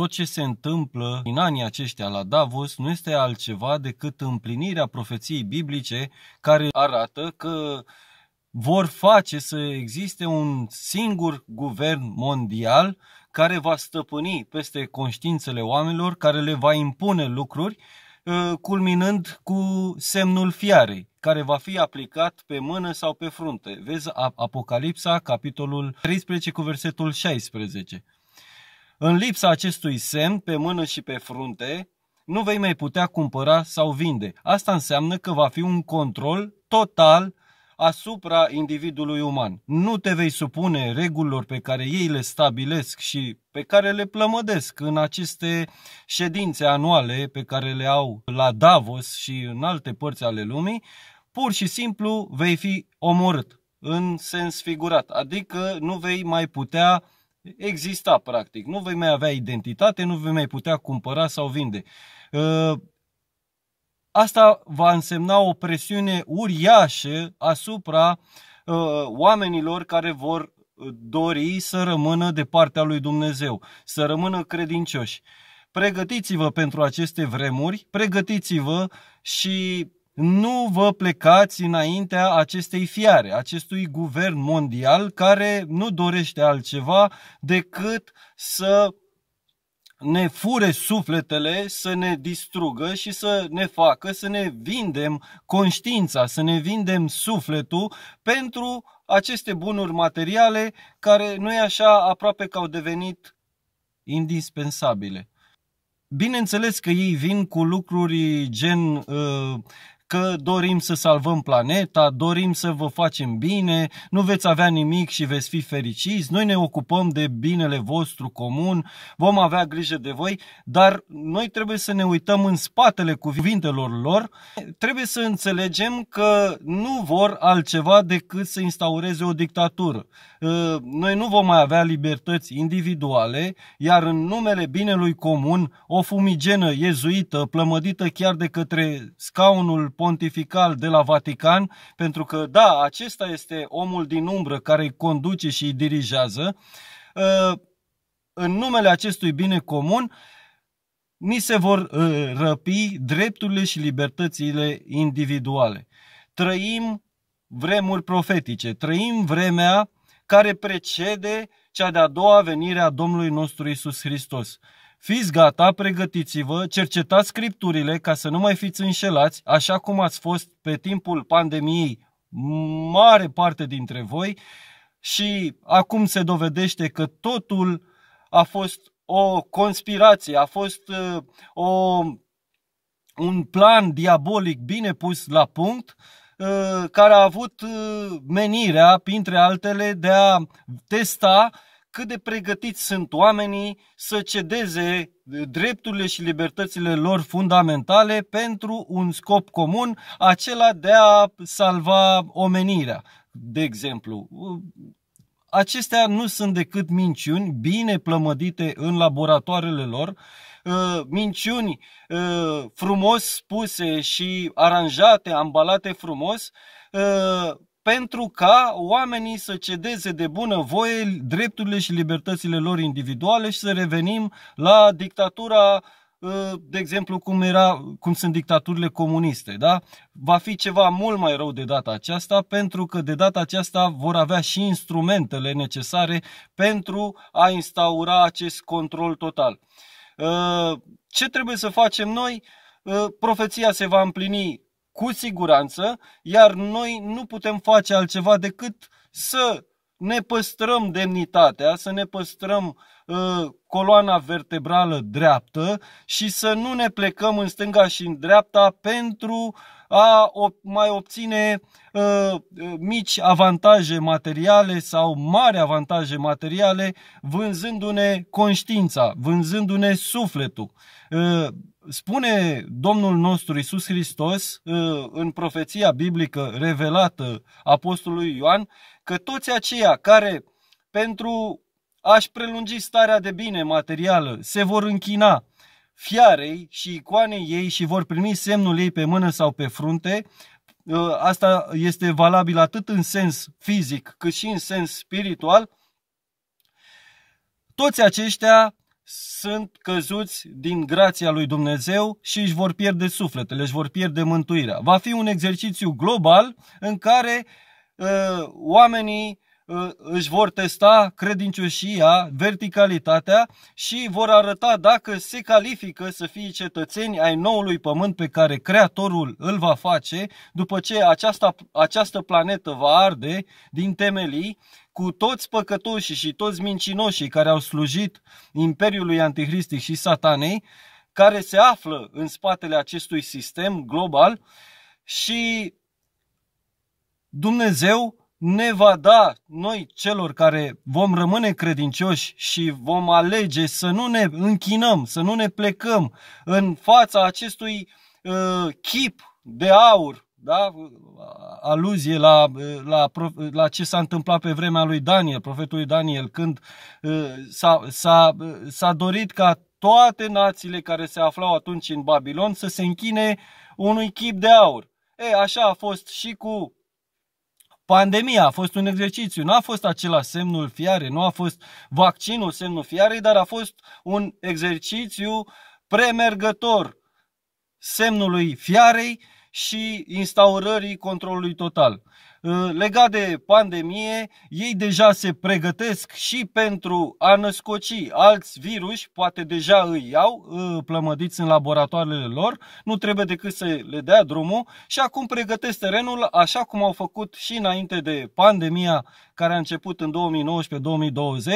Tot ce se întâmplă în anii aceștia la Davos nu este altceva decât împlinirea profeției biblice care arată că vor face să existe un singur guvern mondial care va stăpâni peste conștiințele oamenilor, care le va impune lucruri, ă, culminând cu semnul fiarei, care va fi aplicat pe mână sau pe frunte. Vezi Apocalipsa, capitolul 13 cu versetul 16. În lipsa acestui semn pe mână și pe frunte, nu vei mai putea cumpăra sau vinde. Asta înseamnă că va fi un control total asupra individului uman. Nu te vei supune regulilor pe care ei le stabilesc și pe care le plămădesc în aceste ședințe anuale pe care le au la Davos și în alte părți ale lumii, pur și simplu vei fi omorât în sens figurat, adică nu vei mai putea exista practic. Nu vei mai avea identitate, nu vei mai putea cumpăra sau vinde. Uh, asta va însemna o presiune uriașă asupra uh, oamenilor care vor uh, dori să rămână de partea lui Dumnezeu, să rămână credincioși. Pregătiți-vă pentru aceste vremuri, pregătiți-vă și nu vă plecați înaintea acestei fiare, acestui guvern mondial care nu dorește altceva decât să ne fure sufletele, să ne distrugă și să ne facă să ne vindem conștiința, să ne vindem sufletul pentru aceste bunuri materiale care nu e așa aproape că au devenit indispensabile. Bineînțeles că ei vin cu lucruri gen uh, că dorim să salvăm planeta, dorim să vă facem bine, nu veți avea nimic și veți fi fericiți, noi ne ocupăm de binele vostru comun, vom avea grijă de voi, dar noi trebuie să ne uităm în spatele cuvintelor lor, trebuie să înțelegem că nu vor altceva decât să instaureze o dictatură. Ă, noi nu vom mai avea libertăți individuale, iar în numele binelui comun, o fumigenă iezuită, plămădită chiar de către scaunul pontifical de la Vatican, pentru că, da, acesta este omul din umbră care îi conduce și îi dirigează, ă, în numele acestui bine comun, ni se vor ă, răpi drepturile și libertățile individuale. Trăim vremuri profetice, trăim vremea care precede cea de-a doua venire a Domnului nostru Isus Hristos. Fiți gata, pregătiți-vă, cercetați scripturile ca să nu mai fiți înșelați, așa cum ați fost pe timpul pandemiei mare parte dintre voi și acum se dovedește că totul a fost o conspirație, a fost uh, o, un plan diabolic bine pus la punct uh, care a avut uh, menirea, printre altele, de a testa cât de pregătiți sunt oamenii să cedeze drepturile și libertățile lor fundamentale pentru un scop comun, acela de a salva omenirea. De exemplu, acestea nu sunt decât minciuni bine plămădite în laboratoarele lor, ă, minciuni ă, frumos spuse și aranjate, ambalate frumos, ă, pentru ca oamenii să cedeze de bună voie drepturile și libertățile lor individuale și să revenim la dictatura ă, de exemplu, cum, era, cum sunt dictaturile comuniste, da? Va fi ceva mult mai rău de data aceasta, pentru că de data aceasta vor avea și instrumentele necesare pentru a instaura acest control total. Ă, ce trebuie să facem noi? Ă, profeția se va împlini cu siguranță, iar noi nu putem face altceva decât să ne păstrăm demnitatea, să ne păstrăm uh, coloana vertebrală dreaptă și să nu ne plecăm în stânga și în dreapta pentru uh, a mai obține ă, ă, mici avantaje materiale sau mari avantaje materiale vânzându-ne conștiința, vânzându-ne sufletul. Ă, spune Domnul nostru Isus Hristos în profeția biblică revelată apostolului Ioan că toți aceia care pentru a-și prelungi starea de bine materială se vor închina fiarei și icoanei ei și vor primi semnul ei pe mână sau pe frunte. Uh, asta este valabil atât în sens fizic cât și în sens spiritual. Toți aceștia sunt căzuți din grația lui Dumnezeu și își vor pierde sufletele, își vor pierde mântuirea. Va fi un exercițiu global în care uh, oamenii Ă, își vor testa credincioșia, verticalitatea și vor arăta dacă se califică să fie cetățeni ai noului pământ pe care Creatorul îl va face după ce aceasta, această planetă va arde din temelii cu toți păcătoșii și toți mincinoșii care au slujit Imperiului Antihristic și Satanei, care se află în spatele acestui sistem global și Dumnezeu ne va da noi celor care vom rămâne credincioși și vom alege să nu ne închinăm, să nu ne plecăm în fața acestui uh, chip de aur, da? aluzie la, uh, la, la ce s-a întâmplat pe vremea lui Daniel, profetului Daniel, când uh, s-a, s-a, uh, s-a dorit ca toate națiile care se aflau atunci în Babilon să se închine unui chip de aur. E, așa a fost și cu Pandemia a fost un exercițiu, nu a fost acela semnul fiare, nu a fost vaccinul semnul fiarei, dar a fost un exercițiu premergător semnului fiarei și instaurării controlului total. Ă, legat de pandemie, ei deja se pregătesc și pentru a născoci alți virus, poate deja îi iau ă, plămădiți în laboratoarele lor, nu trebuie decât să le dea drumul și acum pregătesc terenul așa cum au făcut și înainte de pandemia care a început în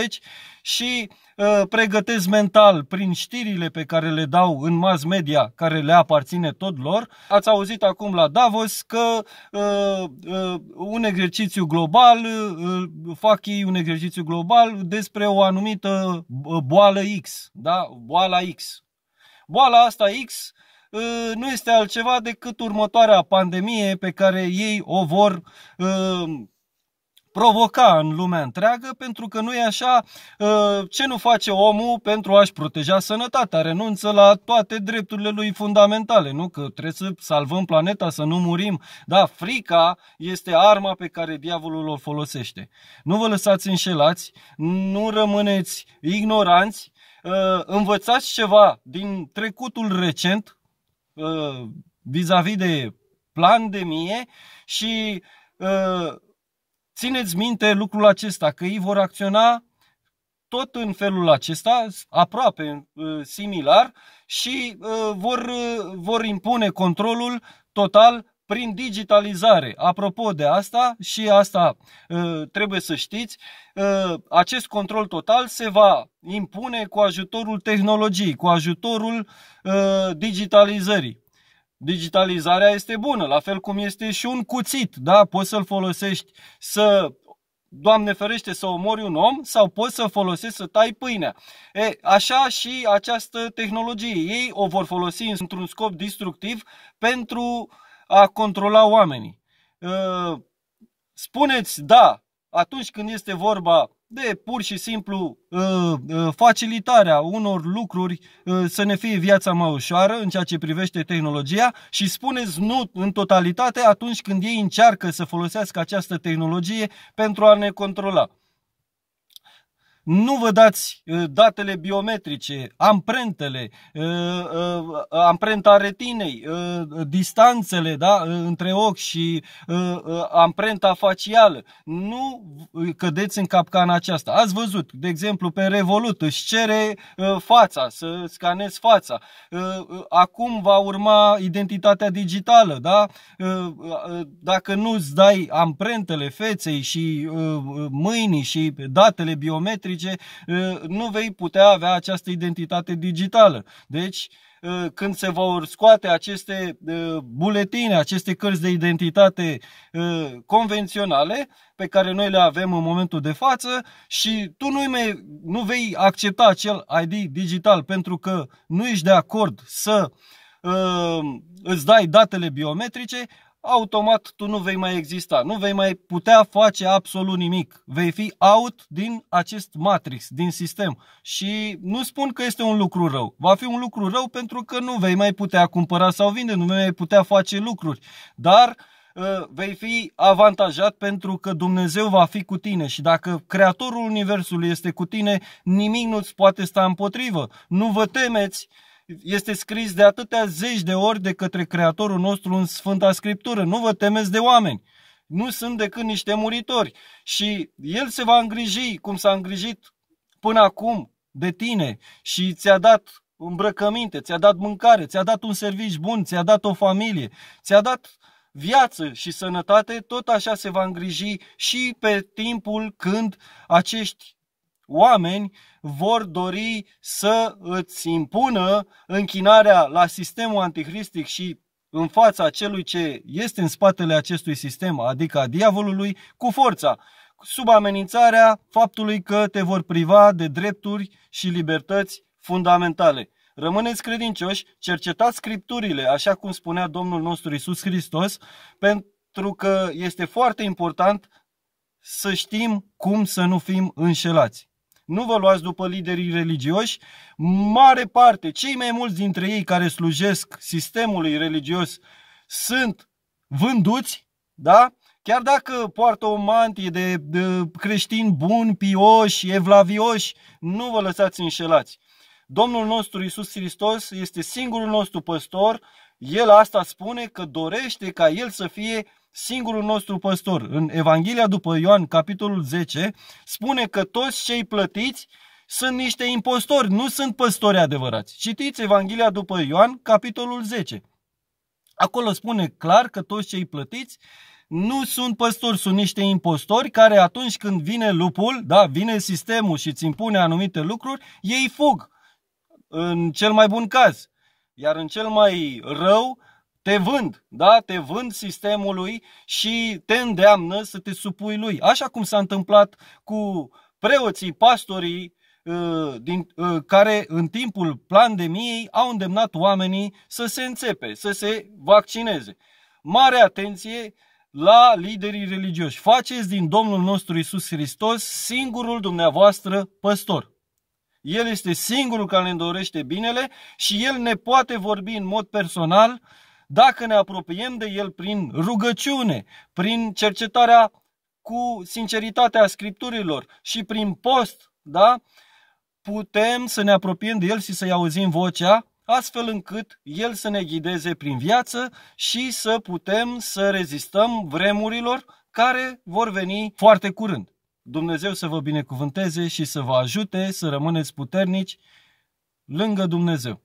2019-2020 și Uh, pregătesc mental prin știrile pe care le dau în mass media, care le aparține tot lor. Ați auzit acum la Davos că uh, uh, un exercițiu global, uh, uh fac ei un exercițiu global despre o anumită uh, boală X, da? Boala X. Boala asta X nu este altceva decât următoarea pandemie pe care ei o vor provoca în lumea întreagă, pentru că nu e așa, uh, ce nu face omul pentru a-și proteja sănătatea? Renunță la toate drepturile lui fundamentale, nu? Că trebuie să salvăm planeta, să nu murim. Da, frica este arma pe care diavolul o folosește. Nu vă lăsați înșelați, nu rămâneți ignoranți, uh, învățați ceva din trecutul recent uh, vis-a-vis de pandemie și Țineți minte lucrul acesta, că ei vor acționa tot în felul acesta, aproape uh, similar, și uh, vor, uh, vor impune controlul total prin digitalizare. Apropo de asta, și asta trebuie să știți, acest control total se va impune cu ajutorul tehnologiei, cu ajutorul digitalizării. Digitalizarea este bună, la fel cum este și un cuțit, da? Poți să-l folosești să Doamne ferește să omori un om sau poți să folosești să tai pâinea. E, așa și această tehnologie. Ei o vor folosi într-un scop destructiv pentru a controla oamenii. Ă, spuneți da atunci când este vorba de pur și simplu uh, uh, facilitarea unor lucruri uh, să ne fie viața mai ușoară în ceea ce privește tehnologia și spuneți nu în totalitate atunci când ei încearcă să folosească această tehnologie pentru a ne controla nu vă dați uh, datele biometrice, amprentele, uh, uh, amprenta retinei, distanțele da, între ochi și amprenta facială. Nu cădeți în capcana aceasta. Ați văzut, de exemplu, pe Revolut își cere fața, să scanezi fața. Acum va urma identitatea digitală. Da? Dacă nu îți dai amprentele feței și mâinii și datele biometrice, electrice, nu vei putea avea această identitate digitală. Deci, când se vor scoate aceste buletine, aceste cărți de identitate convenționale pe care noi le avem în momentul de față și tu nu, mai, nu vei accepta acel ID digital pentru că nu ești de acord să uh, Ehm, îți dai datele biometrice, automat tu nu vei mai exista, nu vei mai putea face absolut nimic. Vei fi out din acest matrix, din sistem. Și nu spun că este un lucru rău. Va fi un lucru rău pentru că nu vei mai putea cumpăra sau vinde, nu vei mai putea face lucruri. Dar eh, vei fi avantajat pentru că Dumnezeu va fi cu tine și dacă Creatorul Universului este cu tine, nimic nu-ți poate sta împotrivă. Nu vă temeți este scris de atâtea zeci de ori de către Creatorul nostru în Sfânta Scriptură. Nu vă temeți de oameni. Nu sunt decât niște muritori. Și El se va îngriji, cum s-a îngrijit până acum, de tine și ți-a dat îmbrăcăminte, ți-a dat mâncare, ți-a dat un serviciu bun, ți-a dat o familie, ți-a dat viață și sănătate, tot așa se va îngriji și pe timpul când acești oameni vor dori să îți impună închinarea la sistemul anticristic și în fața celui ce este în spatele acestui sistem, adică a diavolului, cu forța, sub amenințarea faptului că te vor priva de drepturi și libertăți fundamentale. Rămâneți credincioși, cercetați scripturile, așa cum spunea Domnul nostru Isus Hristos, pentru că este foarte important să știm cum să nu fim înșelați nu vă luați după liderii religioși. Mare parte, cei mai mulți dintre ei care slujesc sistemului religios sunt vânduți, da? Chiar dacă poartă o mantie de, de creștini buni, pioși, evlavioși, nu vă lăsați înșelați. Domnul nostru Isus Hristos este singurul nostru păstor, El asta spune că dorește ca El să fie singurul nostru păstor. În Evanghelia după Ioan, capitolul 10, spune că toți cei plătiți sunt niște impostori, nu sunt păstori adevărați. Citiți Evanghelia după Ioan, capitolul 10. Acolo spune clar că toți cei plătiți nu sunt păstori, sunt niște impostori care atunci când vine lupul, da, vine sistemul și îți impune anumite lucruri, ei fug. În cel mai bun caz. Iar în cel mai rău, te vând, da? te vând sistemului și te îndeamnă să te supui lui. Așa cum s-a întâmplat cu preoții, pastorii, uh, din, uh, care în timpul pandemiei au îndemnat oamenii să se înțepe, să se vaccineze. Mare atenție la liderii religioși. Faceți din Domnul nostru Isus Hristos singurul dumneavoastră păstor. El este singurul care ne dorește binele și El ne poate vorbi în mod personal dacă ne apropiem de El prin rugăciune, prin cercetarea cu sinceritatea Scripturilor și prin post, da? putem să ne apropiem de El și să-i auzim vocea, astfel încât El să ne ghideze prin viață și să putem să rezistăm vremurilor care vor veni foarte curând. Dumnezeu să vă binecuvânteze și să vă ajute să rămâneți puternici lângă Dumnezeu.